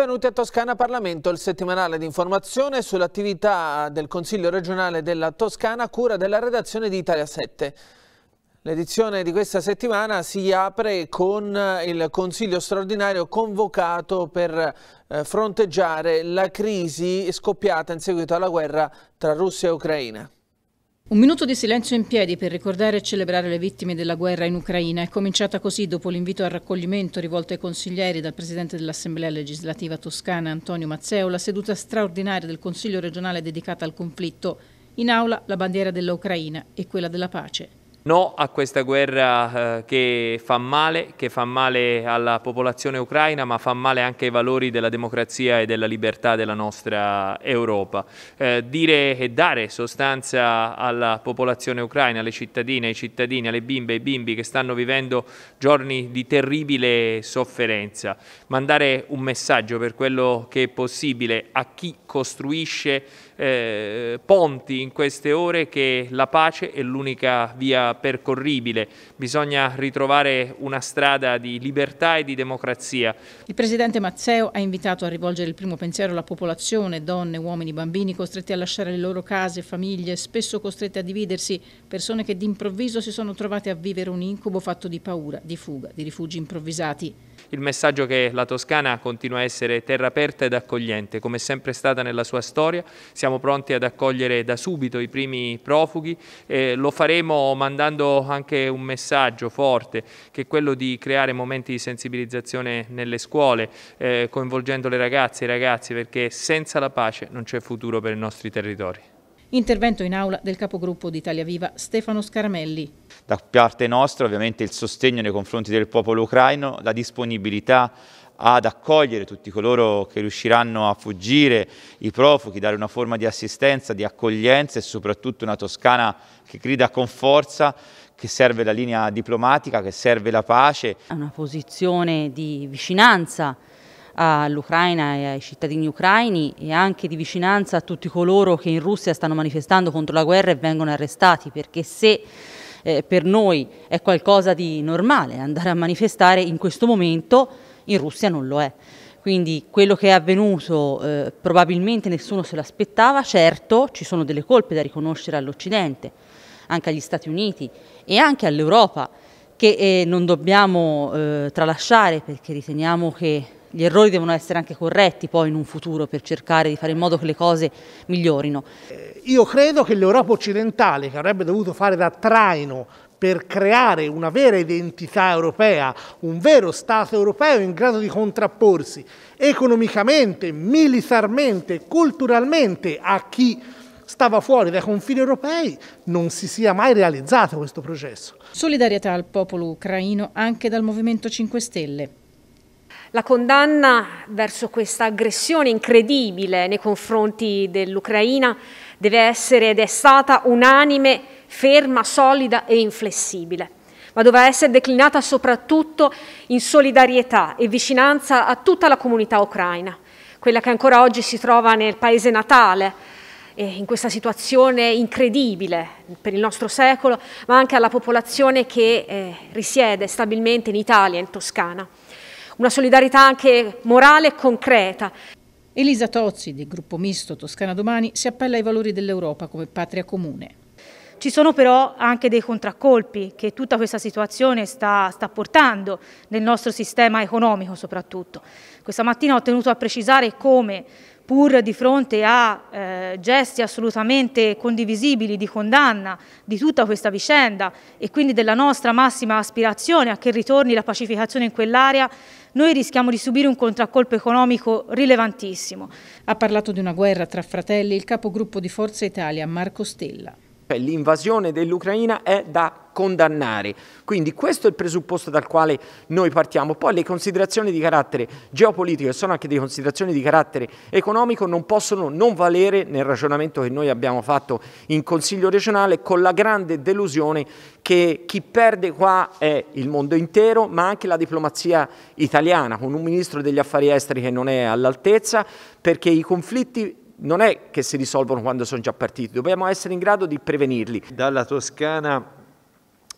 Benvenuti a Toscana Parlamento, il settimanale di informazione sull'attività del Consiglio regionale della Toscana a cura della redazione di Italia 7. L'edizione di questa settimana si apre con il Consiglio straordinario convocato per eh, fronteggiare la crisi scoppiata in seguito alla guerra tra Russia e Ucraina. Un minuto di silenzio in piedi per ricordare e celebrare le vittime della guerra in Ucraina è cominciata così dopo l'invito al raccoglimento rivolto ai consiglieri dal Presidente dell'Assemblea legislativa toscana Antonio Mazzeo, la seduta straordinaria del Consiglio regionale dedicata al conflitto. In aula la bandiera dell'Ucraina e quella della pace. No a questa guerra eh, che fa male, che fa male alla popolazione ucraina, ma fa male anche ai valori della democrazia e della libertà della nostra Europa. Eh, dire e dare sostanza alla popolazione ucraina, alle cittadine, ai cittadini, alle bimbe e ai bimbi che stanno vivendo giorni di terribile sofferenza. Mandare un messaggio per quello che è possibile a chi costruisce eh, ponti in queste ore che la pace è l'unica via percorribile. Bisogna ritrovare una strada di libertà e di democrazia. Il Presidente Mazzeo ha invitato a rivolgere il primo pensiero alla popolazione, donne, uomini, bambini costretti a lasciare le loro case, famiglie, spesso costrette a dividersi, persone che d'improvviso si sono trovate a vivere un incubo fatto di paura, di fuga, di rifugi improvvisati il messaggio che la Toscana continua a essere terra aperta ed accogliente, come è sempre stata nella sua storia. Siamo pronti ad accogliere da subito i primi profughi, e lo faremo mandando anche un messaggio forte, che è quello di creare momenti di sensibilizzazione nelle scuole, eh, coinvolgendo le ragazze e i ragazzi, perché senza la pace non c'è futuro per i nostri territori. Intervento in aula del capogruppo d'Italia Viva Stefano Scaramelli. Da parte nostra ovviamente il sostegno nei confronti del popolo ucraino, la disponibilità ad accogliere tutti coloro che riusciranno a fuggire, i profughi, dare una forma di assistenza, di accoglienza e soprattutto una Toscana che grida con forza, che serve la linea diplomatica, che serve la pace. È una posizione di vicinanza all'Ucraina e ai cittadini ucraini e anche di vicinanza a tutti coloro che in Russia stanno manifestando contro la guerra e vengono arrestati, perché se eh, per noi è qualcosa di normale andare a manifestare in questo momento, in Russia non lo è. Quindi quello che è avvenuto eh, probabilmente nessuno se l'aspettava, certo ci sono delle colpe da riconoscere all'Occidente, anche agli Stati Uniti e anche all'Europa che eh, non dobbiamo eh, tralasciare perché riteniamo che gli errori devono essere anche corretti poi in un futuro per cercare di fare in modo che le cose migliorino. Eh, io credo che l'Europa occidentale, che avrebbe dovuto fare da traino per creare una vera identità europea, un vero Stato europeo in grado di contrapporsi economicamente, militarmente, culturalmente a chi stava fuori dai confini europei, non si sia mai realizzato questo processo. Solidarietà al popolo ucraino anche dal Movimento 5 Stelle. La condanna verso questa aggressione incredibile nei confronti dell'Ucraina deve essere ed è stata unanime, ferma, solida e inflessibile, ma dovrà essere declinata soprattutto in solidarietà e vicinanza a tutta la comunità ucraina, quella che ancora oggi si trova nel paese natale, in questa situazione incredibile per il nostro secolo, ma anche alla popolazione che eh, risiede stabilmente in Italia, in Toscana una solidarietà anche morale e concreta. Elisa Tozzi, del gruppo misto Toscana Domani, si appella ai valori dell'Europa come patria comune. Ci sono però anche dei contraccolpi che tutta questa situazione sta, sta, portando nel nostro sistema economico soprattutto. Questa mattina ho tenuto a precisare come pur di fronte a eh, gesti assolutamente condivisibili di condanna di tutta questa vicenda e quindi della nostra massima aspirazione a che ritorni la pacificazione in quell'area, noi rischiamo di subire un contraccolpo economico rilevantissimo. Ha parlato di una guerra tra fratelli il capogruppo di Forza Italia Marco Stella. Cioè l'invasione dell'Ucraina è da condannare. Quindi questo è il presupposto dal quale noi partiamo. Poi le considerazioni di carattere geopolitico e sono anche delle considerazioni di carattere economico non possono non valere nel ragionamento che noi abbiamo fatto in Consiglio regionale con la grande delusione che chi perde qua è il mondo intero, ma anche la diplomazia italiana, con un ministro degli affari esteri che non è all'altezza, perché i conflitti non è che si risolvono quando sono già partiti, dobbiamo essere in grado di prevenirli. Dalla Toscana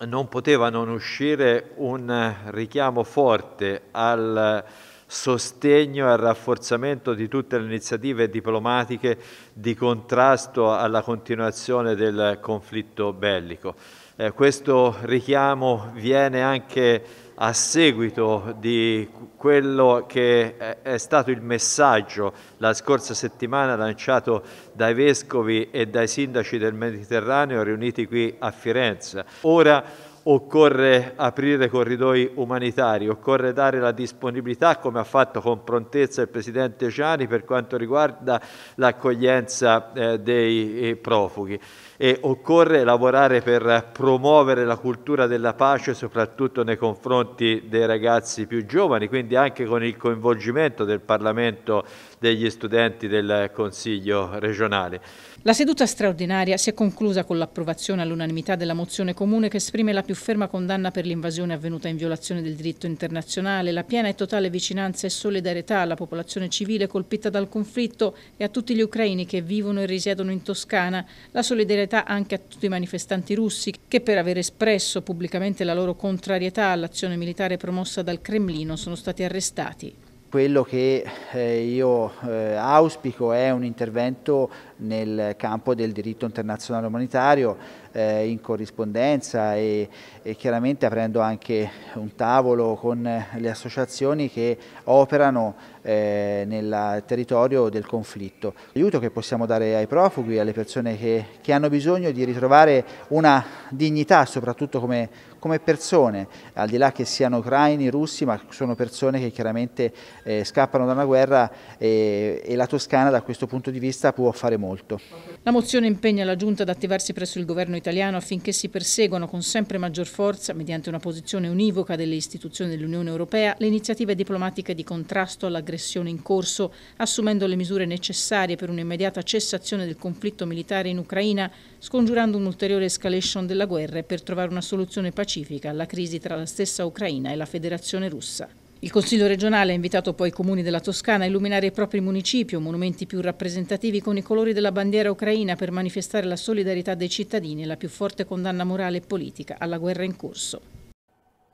non poteva non uscire un richiamo forte al sostegno e al rafforzamento di tutte le iniziative diplomatiche di contrasto alla continuazione del conflitto bellico. Eh, questo richiamo viene anche a seguito di quello che è stato il messaggio la scorsa settimana lanciato dai vescovi e dai sindaci del Mediterraneo riuniti qui a Firenze. Ora occorre aprire corridoi umanitari, occorre dare la disponibilità, come ha fatto con prontezza il Presidente Gianni, per quanto riguarda l'accoglienza eh, dei eh, profughi e occorre lavorare per promuovere la cultura della pace soprattutto nei confronti dei ragazzi più giovani, quindi anche con il coinvolgimento del Parlamento degli studenti del Consiglio regionale. La seduta straordinaria si è conclusa con l'approvazione all'unanimità della mozione comune che esprime la più ferma condanna per l'invasione avvenuta in violazione del diritto internazionale, la piena e totale vicinanza e solidarietà alla popolazione civile colpita dal conflitto e a tutti gli ucraini che vivono e risiedono in Toscana, la solidarietà solidarietà anche a tutti i manifestanti russi che per aver espresso pubblicamente la loro contrarietà all'azione militare promossa dal Cremlino sono stati arrestati. Quello che eh, io eh, auspico è un intervento nel campo del diritto internazionale umanitario eh, in corrispondenza e, e, chiaramente aprendo anche un tavolo con le associazioni che operano eh, nel territorio del conflitto. L'aiuto che possiamo dare ai profughi, alle persone che, che hanno bisogno di ritrovare una dignità soprattutto come, come, persone, al di là che siano ucraini, russi, ma sono persone che chiaramente eh, scappano da una guerra e, eh, e la Toscana da questo punto di vista può fare molto molto. La mozione impegna la Giunta ad attivarsi presso il governo italiano affinché si perseguano con sempre maggior forza, mediante una posizione univoca delle istituzioni dell'Unione Europea, le iniziative diplomatiche di contrasto all'aggressione in corso, assumendo le misure necessarie per un'immediata cessazione del conflitto militare in Ucraina, scongiurando un'ulteriore escalation della guerra e per trovare una soluzione pacifica alla crisi tra la stessa Ucraina e la Federazione russa. Il Consiglio regionale ha invitato poi i comuni della Toscana a illuminare i propri municipi o monumenti più rappresentativi con i colori della bandiera ucraina per manifestare la solidarietà dei cittadini e la più forte condanna morale e politica alla guerra in corso.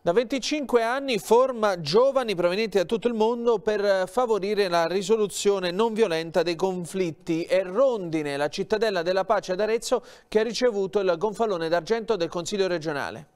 Da 25 anni forma giovani provenienti da tutto il mondo per favorire la risoluzione non violenta dei conflitti. È Rondine, la cittadella della pace ad Arezzo, che ha ricevuto il gonfalone d'argento del Consiglio regionale.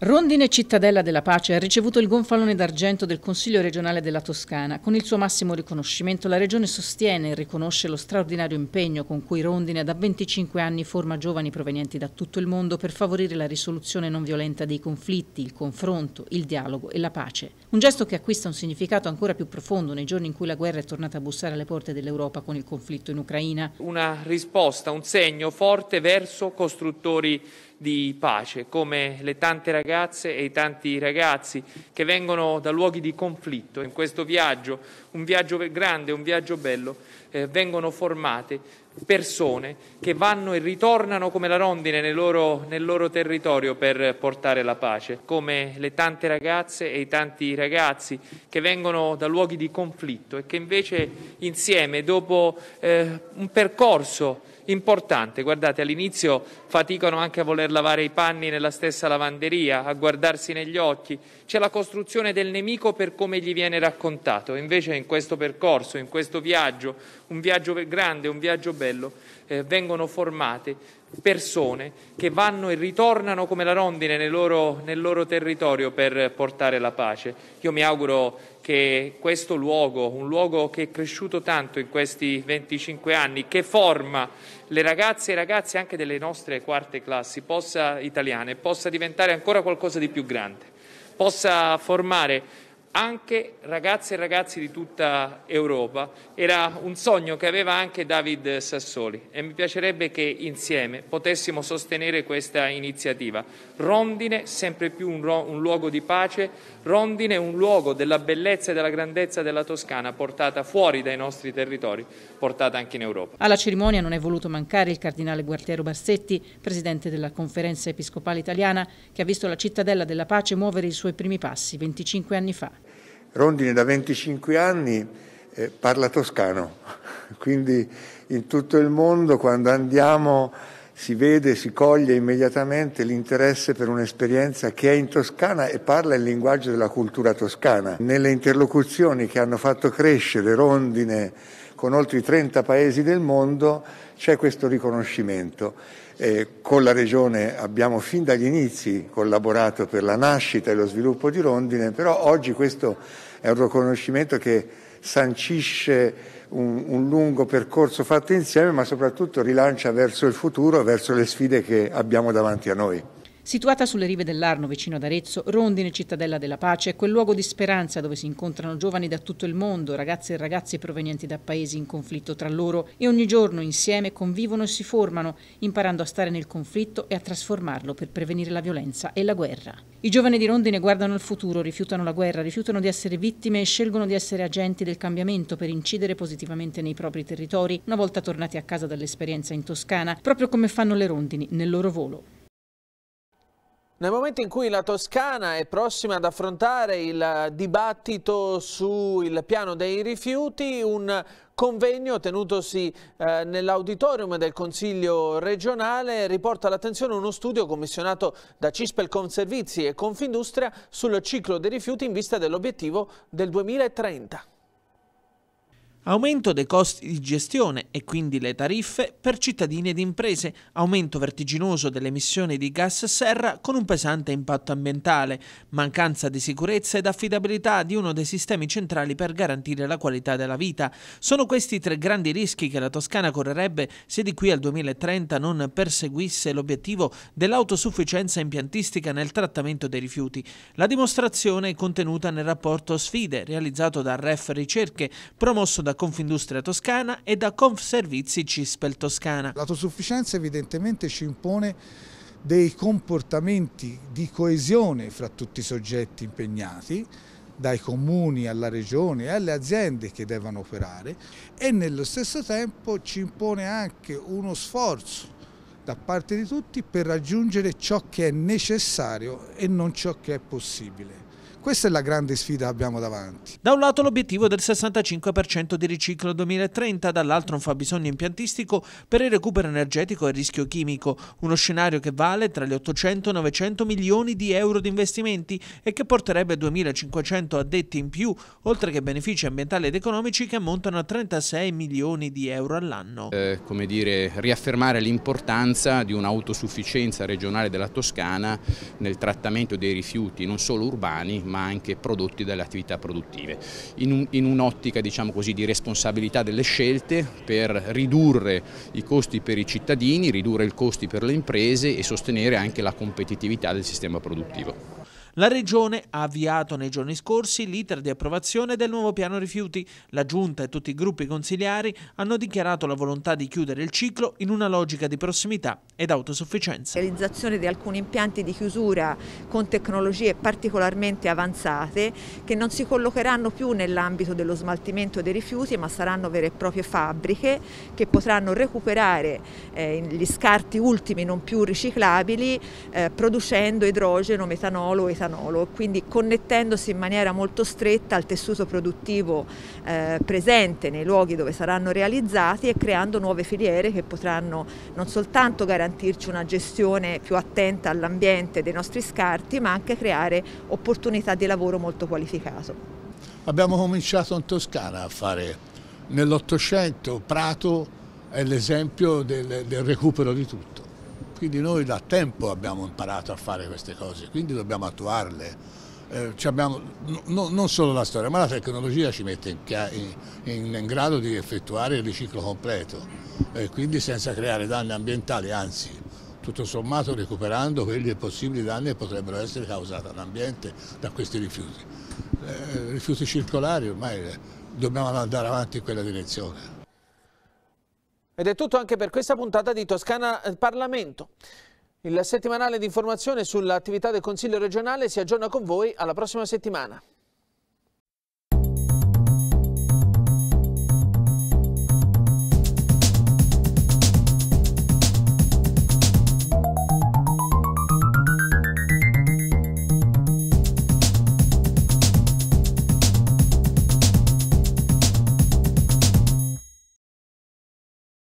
Rondine Cittadella della Pace ha ricevuto il gonfalone d'argento del Consiglio regionale della Toscana. Con il suo massimo riconoscimento la Regione sostiene e riconosce lo straordinario impegno con cui Rondine da 25 anni forma giovani provenienti da tutto il mondo per favorire la risoluzione non violenta dei conflitti, il confronto, il dialogo e la pace. Un gesto che acquista un significato ancora più profondo nei giorni in cui la guerra è tornata a bussare alle porte dell'Europa con il conflitto in Ucraina. Una risposta, un segno forte verso costruttori di pace, come le tante ragazze e i tanti ragazzi che vengono da luoghi di conflitto in questo viaggio, un viaggio grande, un viaggio bello, eh, vengono formate persone che vanno e ritornano come la rondine nel loro, nel loro, territorio per portare la pace, come le tante ragazze e i tanti ragazzi che vengono da luoghi di conflitto e che invece insieme, dopo eh, un percorso importante. Guardate, all'inizio faticano anche a voler lavare i panni nella stessa lavanderia, a guardarsi negli occhi. C'è la costruzione del nemico per come gli viene raccontato. Invece in questo percorso, in questo viaggio, un viaggio grande, un viaggio bello, eh, vengono formate persone che vanno e ritornano come la rondine nel loro, nel loro territorio per portare la pace. Io mi auguro che questo luogo, un luogo che è cresciuto tanto in questi 25 anni, che forma le ragazze e i ragazzi anche delle nostre quarte classi possa, italiane, possa diventare ancora qualcosa di più grande, possa formare anche ragazze e ragazzi di tutta Europa. Era un sogno che aveva anche David Sassoli e mi piacerebbe che insieme potessimo sostenere questa iniziativa. Rondine sempre più un, un luogo di pace, Rondine un luogo della bellezza e della grandezza della Toscana portata fuori dai nostri territori, portata anche in Europa. Alla cerimonia non è voluto mancare il cardinale Gualtiero Bassetti, presidente della Conferenza Episcopale Italiana, che ha visto la cittadella della pace muovere i suoi primi passi 25 anni fa. Rondine da 25 anni eh, parla toscano, quindi in tutto il mondo quando andiamo si vede, si coglie immediatamente l'interesse per un'esperienza che è in Toscana e parla il linguaggio della cultura toscana. Nelle interlocuzioni che hanno fatto crescere Rondine con oltre 30 paesi del mondo c'è questo riconoscimento. Eh, con la Regione abbiamo fin dagli inizi collaborato per la nascita e lo sviluppo di Rondine, però oggi questo è un riconoscimento che sancisce un, un, lungo percorso fatto insieme, ma soprattutto rilancia verso il futuro, verso le sfide che abbiamo davanti a noi. Situata sulle rive dell'Arno, vicino ad Arezzo, Rondine, cittadella della pace, è quel luogo di speranza dove si incontrano giovani da tutto il mondo, ragazze e ragazzi provenienti da paesi in conflitto tra loro e ogni giorno insieme convivono e si formano, imparando a stare nel conflitto e a trasformarlo per prevenire la violenza e la guerra. I giovani di Rondine guardano al futuro, rifiutano la guerra, rifiutano di essere vittime e scelgono di essere agenti del cambiamento per incidere positivamente nei propri territori, una volta tornati a casa dall'esperienza in Toscana, proprio come fanno le rondini nel loro volo. Nel momento in cui la Toscana è prossima ad affrontare il dibattito sul piano dei rifiuti, un convegno tenutosi eh, nell'auditorium del Consiglio regionale riporta all'attenzione uno studio commissionato da Cispel Conservizi e Confindustria sul ciclo dei rifiuti in vista dell'obiettivo del 2030. Aumento dei costi di gestione e quindi le tariffe per cittadini ed imprese, aumento vertiginoso delle emissioni di gas serra con un pesante impatto ambientale, mancanza di sicurezza ed affidabilità di uno dei sistemi centrali per garantire la qualità della vita. Sono questi tre grandi rischi che la Toscana correrebbe se di qui al 2030 non perseguisse l'obiettivo dell'autosufficienza impiantistica nel trattamento dei rifiuti. La dimostrazione è contenuta nel rapporto Sfide, realizzato da Ref Ricerche, promosso da da Confindustria Toscana e da Confservizi Cispel Toscana. L'autosufficienza evidentemente ci impone dei comportamenti di coesione fra tutti i soggetti impegnati, dai comuni alla regione e alle aziende che devono operare e nello stesso tempo ci impone anche uno sforzo da parte di tutti per raggiungere ciò che è necessario e non ciò che è possibile. Questa è la grande sfida che abbiamo davanti. Da un lato l'obiettivo del 65% di riciclo 2030, dall'altro un fabbisogno impiantistico per il recupero energetico e il rischio chimico, uno scenario che vale tra gli 800 e 900 milioni di euro di investimenti e che porterebbe 2.500 addetti in più, oltre che benefici ambientali ed economici che ammontano a 36 milioni di euro all'anno. Eh, come dire, riaffermare l'importanza di un'autosufficienza regionale della Toscana nel trattamento dei rifiuti non solo urbani ma anche prodotti dalle attività produttive. In, un'ottica diciamo di responsabilità delle scelte per ridurre i costi per i cittadini, ridurre i costi per le imprese e sostenere anche la competitività del sistema produttivo. La Regione ha avviato nei giorni scorsi l'iter di approvazione del nuovo piano rifiuti. La Giunta e tutti i gruppi consigliari hanno dichiarato la volontà di chiudere il ciclo in una logica di prossimità ed autosufficienza. La realizzazione di alcuni impianti di chiusura con tecnologie particolarmente avanzate che non si collocheranno più nell'ambito dello smaltimento dei rifiuti ma saranno vere e proprie fabbriche che potranno recuperare eh, gli scarti ultimi non più riciclabili eh, producendo idrogeno, metanolo, etanolo etanolo, quindi connettendosi in maniera molto stretta al tessuto produttivo eh, presente nei luoghi dove saranno realizzati e creando nuove filiere che potranno non soltanto garantirci una gestione più attenta all'ambiente dei nostri scarti, ma anche creare opportunità di lavoro molto qualificato. Abbiamo cominciato in Toscana a fare nell'Ottocento Prato è l'esempio del, del recupero di tutto. Quindi noi da tempo abbiamo imparato a fare queste cose, quindi dobbiamo attuarle. Eh, abbiamo, no, non solo la storia, ma la tecnologia ci mette in, in, in grado di effettuare il riciclo completo, eh, quindi senza creare danni ambientali, anzi tutto sommato recuperando quelli possibili danni che potrebbero essere causati all'ambiente da questi rifiuti. Eh, rifiuti circolari ormai eh, dobbiamo andare avanti in quella direzione. Ed è tutto anche per questa puntata di Toscana eh, Parlamento. Il settimanale di informazione sull'attività del Consiglio regionale si aggiorna con voi alla prossima settimana.